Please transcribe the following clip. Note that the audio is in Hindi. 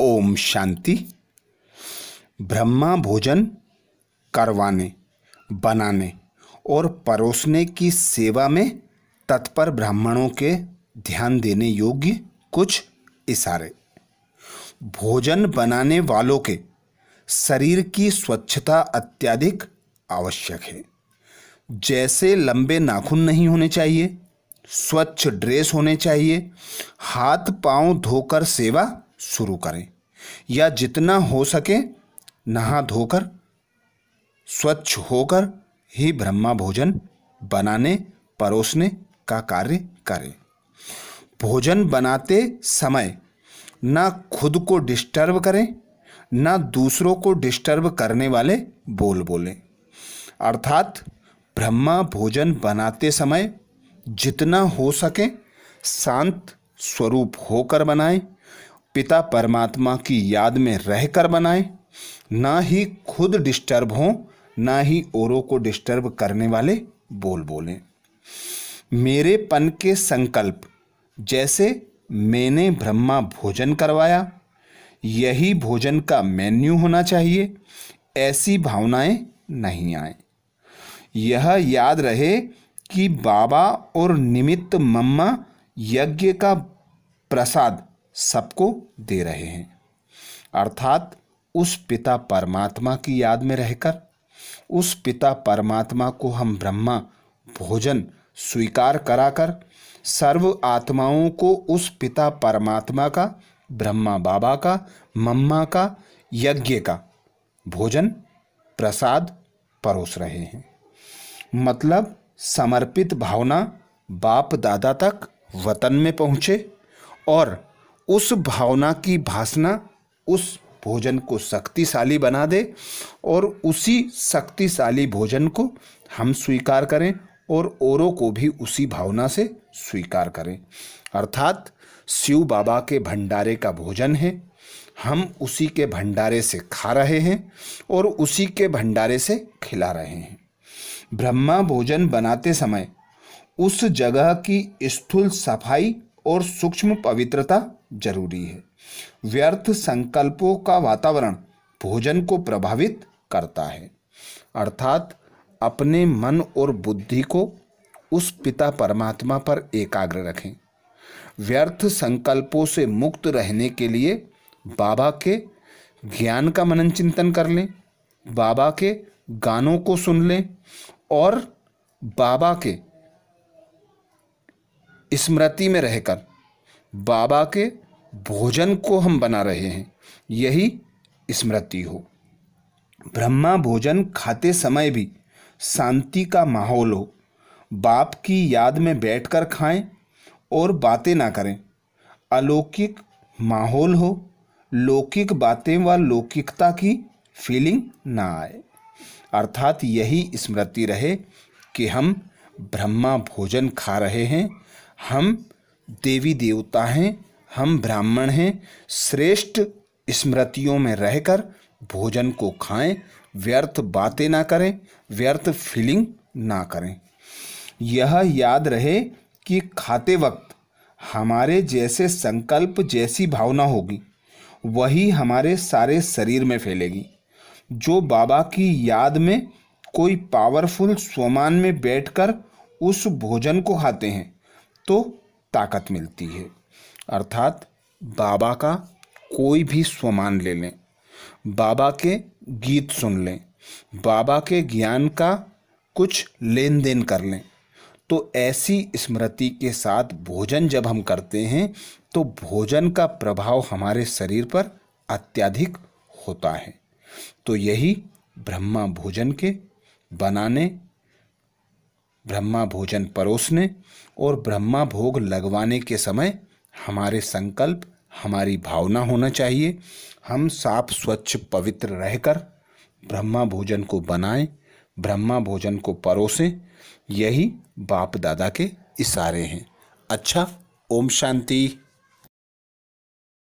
ओम शांति ब्रह्मा भोजन करवाने बनाने और परोसने की सेवा में तत्पर ब्राह्मणों के ध्यान देने योग्य कुछ इशारे भोजन बनाने वालों के शरीर की स्वच्छता अत्यधिक आवश्यक है जैसे लंबे नाखून नहीं होने चाहिए स्वच्छ ड्रेस होने चाहिए हाथ पांव धोकर सेवा शुरू करें या जितना हो सके नहा धोकर स्वच्छ होकर ही ब्रह्मा भोजन बनाने परोसने का कार्य करें भोजन बनाते समय ना खुद को डिस्टर्ब करें ना दूसरों को डिस्टर्ब करने वाले बोल बोलें अर्थात ब्रह्मा भोजन बनाते समय जितना हो सके शांत स्वरूप होकर बनाएं पिता परमात्मा की याद में रहकर बनाएं ना ही खुद डिस्टर्ब हों ना ही औरों को डिस्टर्ब करने वाले बोल बोलें मेरे पन के संकल्प जैसे मैंने ब्रह्मा भोजन करवाया यही भोजन का मेन्यू होना चाहिए ऐसी भावनाएं नहीं आए यह याद रहे कि बाबा और निमित्त मम्मा यज्ञ का प्रसाद सबको दे रहे हैं अर्थात उस पिता परमात्मा की याद में रहकर उस पिता परमात्मा को हम ब्रह्मा भोजन स्वीकार कराकर सर्व आत्माओं को उस पिता परमात्मा का ब्रह्मा बाबा का मम्मा का यज्ञ का भोजन प्रसाद परोस रहे हैं मतलब समर्पित भावना बाप दादा तक वतन में पहुँचे और उस भावना की भासना उस भोजन को शक्तिशाली बना दे और उसी शक्तिशाली भोजन को हम स्वीकार करें और औरों को भी उसी भावना से स्वीकार करें अर्थात शिव बाबा के भंडारे का भोजन है हम उसी के भंडारे से खा रहे हैं और उसी के भंडारे से खिला रहे हैं ब्रह्मा भोजन बनाते समय उस जगह की स्थूल सफाई और सूक्ष्म पवित्रता जरूरी है व्यर्थ संकल्पों का वातावरण भोजन को प्रभावित करता है अर्थात अपने मन और बुद्धि को उस पिता परमात्मा पर एकाग्र रखें व्यर्थ संकल्पों से मुक्त रहने के लिए बाबा के ज्ञान का मनन चिंतन कर लें बाबा के गानों को सुन लें और बाबा के स्मृति में रहकर बाबा के भोजन को हम बना रहे हैं यही स्मृति हो ब्रह्मा भोजन खाते समय भी शांति का माहौल हो बाप की याद में बैठकर खाएं और बातें ना करें अलौकिक माहौल हो लौकिक बातें व लौकिकता की फीलिंग ना आए अर्थात यही स्मृति रहे कि हम ब्रह्मा भोजन खा रहे हैं हम देवी देवता हैं हम ब्राह्मण हैं श्रेष्ठ स्मृतियों में रहकर भोजन को खाएं व्यर्थ बातें ना करें व्यर्थ फीलिंग ना करें यह याद रहे कि खाते वक्त हमारे जैसे संकल्प जैसी भावना होगी वही हमारे सारे शरीर में फैलेगी जो बाबा की याद में कोई पावरफुल स्वमान में बैठकर उस भोजन को खाते हैं तो ताकत मिलती है अर्थात बाबा का कोई भी स्वमान ले लें बाबा के गीत सुन लें बाबा के ज्ञान का कुछ लेन देन कर लें तो ऐसी स्मृति के साथ भोजन जब हम करते हैं तो भोजन का प्रभाव हमारे शरीर पर अत्यधिक होता है तो यही ब्रह्मा भोजन के बनाने ब्रह्मा भोजन परोसने और ब्रह्मा भोग लगवाने के समय हमारे संकल्प हमारी भावना होना चाहिए हम साफ स्वच्छ पवित्र रहकर ब्रह्मा भोजन को बनाएं ब्रह्मा भोजन को परोसें यही बाप दादा के इशारे हैं अच्छा ओम शांति